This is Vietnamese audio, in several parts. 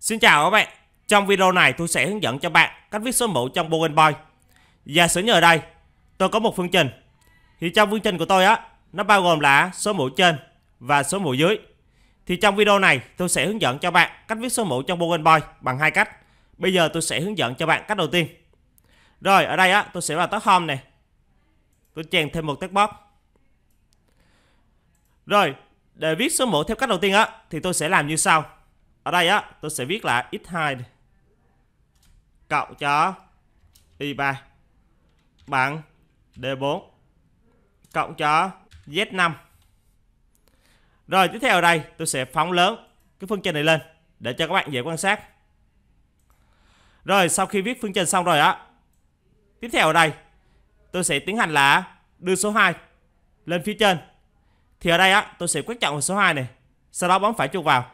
Xin chào các bạn, trong video này tôi sẽ hướng dẫn cho bạn cách viết số mũ trong Bowen Boy. Giả sử như ở đây, tôi có một phương trình. Thì trong phương trình của tôi á, nó bao gồm là số mũ trên và số mũ dưới. Thì trong video này tôi sẽ hướng dẫn cho bạn cách viết số mũ trong Bowen Boy bằng hai cách. Bây giờ tôi sẽ hướng dẫn cho bạn cách đầu tiên. Rồi, ở đây á, tôi sẽ vào tab home này. Tôi chèn thêm một text box. Rồi, để viết số mũ theo cách đầu tiên á thì tôi sẽ làm như sau ở đây á tôi sẽ viết là x2 cộng cho y3 bằng d4 cộng cho z5 rồi tiếp theo ở đây tôi sẽ phóng lớn cái phương trình này lên để cho các bạn dễ quan sát rồi sau khi viết phương trình xong rồi á tiếp theo ở đây tôi sẽ tiến hành là đưa số 2 lên phía trên thì ở đây á tôi sẽ quyết chọn số 2 này sau đó bấm phải chuột vào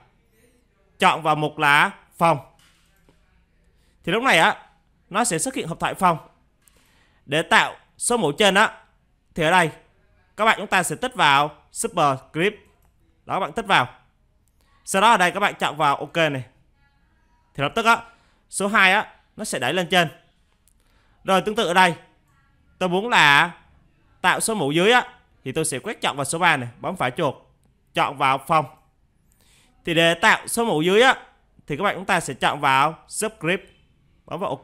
chọn vào mục là phòng thì lúc này á nó sẽ xuất hiện hộp thoại phòng để tạo số mẫu trên á thì ở đây các bạn chúng ta sẽ tích vào super script đó các bạn tích vào sau đó ở đây các bạn chọn vào ok này thì lập tức á số 2 á nó sẽ đẩy lên trên rồi tương tự ở đây tôi muốn là tạo số mẫu dưới á thì tôi sẽ quét chọn vào số 3 này bấm phải chuột chọn vào phòng thì để tạo số mẫu dưới á thì các bạn chúng ta sẽ chọn vào subscript bấm vào ok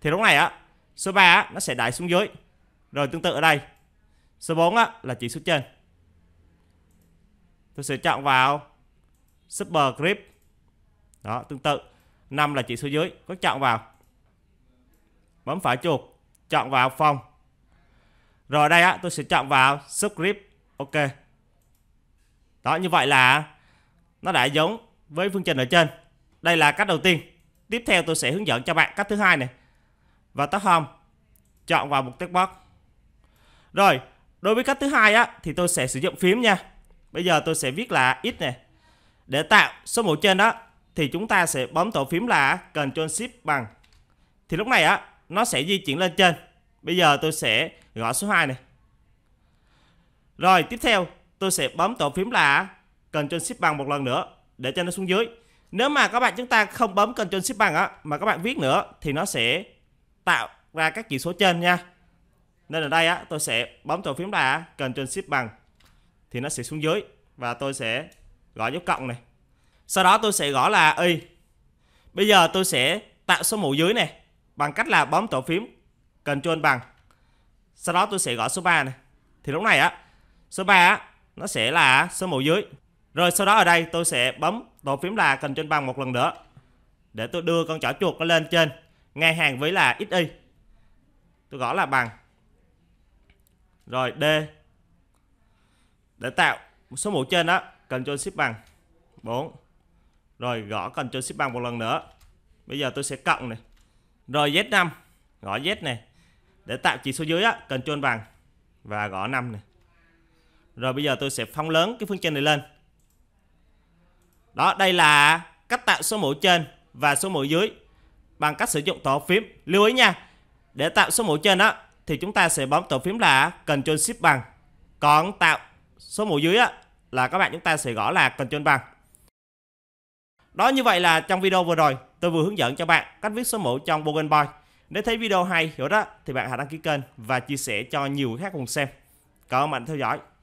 thì lúc này á số 3 á, nó sẽ đại xuống dưới rồi tương tự ở đây số 4 á, là chỉ số trên tôi sẽ chọn vào superscript đó tương tự 5 là chỉ số dưới có chọn vào bấm phải chuột chọn vào phòng rồi đây á tôi sẽ chọn vào subscript ok đó như vậy là nó đã giống với phương trình ở trên đây là cách đầu tiên tiếp theo tôi sẽ hướng dẫn cho bạn cách thứ hai này và tắt home chọn vào mục textbox rồi đối với cách thứ hai á thì tôi sẽ sử dụng phím nha bây giờ tôi sẽ viết là x này để tạo số mẫu trên đó thì chúng ta sẽ bấm tổ phím là Ctrl Shift bằng thì lúc này á nó sẽ di chuyển lên trên bây giờ tôi sẽ gõ số 2 này rồi tiếp theo tôi sẽ bấm tổ phím là Ctrl Shift bằng một lần nữa để cho nó xuống dưới. Nếu mà các bạn chúng ta không bấm Ctrl Shift bằng á mà các bạn viết nữa thì nó sẽ tạo ra các chỉ số trên nha. Nên ở đây á tôi sẽ bấm tổ phím là Ctrl Shift bằng thì nó sẽ xuống dưới và tôi sẽ gõ dấu cộng này. Sau đó tôi sẽ gõ là y. Bây giờ tôi sẽ tạo số mũ dưới này bằng cách là bấm tổ phím Ctrl bằng. Sau đó tôi sẽ gõ số 3 này. Thì lúc này á, số 3 á nó sẽ là số mũ dưới. Rồi sau đó ở đây tôi sẽ bấm tổ phím là cần trên bằng một lần nữa. Để tôi đưa con chỏ chuột nó lên trên. Ngang hàng với là XY. Tôi gõ là bằng. Rồi D. Để tạo một số mũ trên đó. cần Ctrl ship bằng. 4. Rồi gõ cần Ctrl ship bằng một lần nữa. Bây giờ tôi sẽ cộng này. Rồi Z5. Gõ Z này. Để tạo chỉ số dưới á. cần chôn bằng. Và gõ 5 này. Rồi bây giờ tôi sẽ phóng lớn cái phương trình này lên đó, đây là cách tạo số mũ trên và số mũ dưới bằng cách sử dụng tổ phím. Lưu ý nha, để tạo số mũ trên đó thì chúng ta sẽ bấm tổ phím là Ctrl Shift bằng. Còn tạo số mũ dưới á, là các bạn chúng ta sẽ gõ là Ctrl bằng. Đó như vậy là trong video vừa rồi tôi vừa hướng dẫn cho bạn cách viết số mũ trong Bogen Boy. Nếu thấy video hay hiểu đó thì bạn hãy đăng ký kênh và chia sẻ cho nhiều người khác cùng xem. Cảm ơn bạn theo dõi.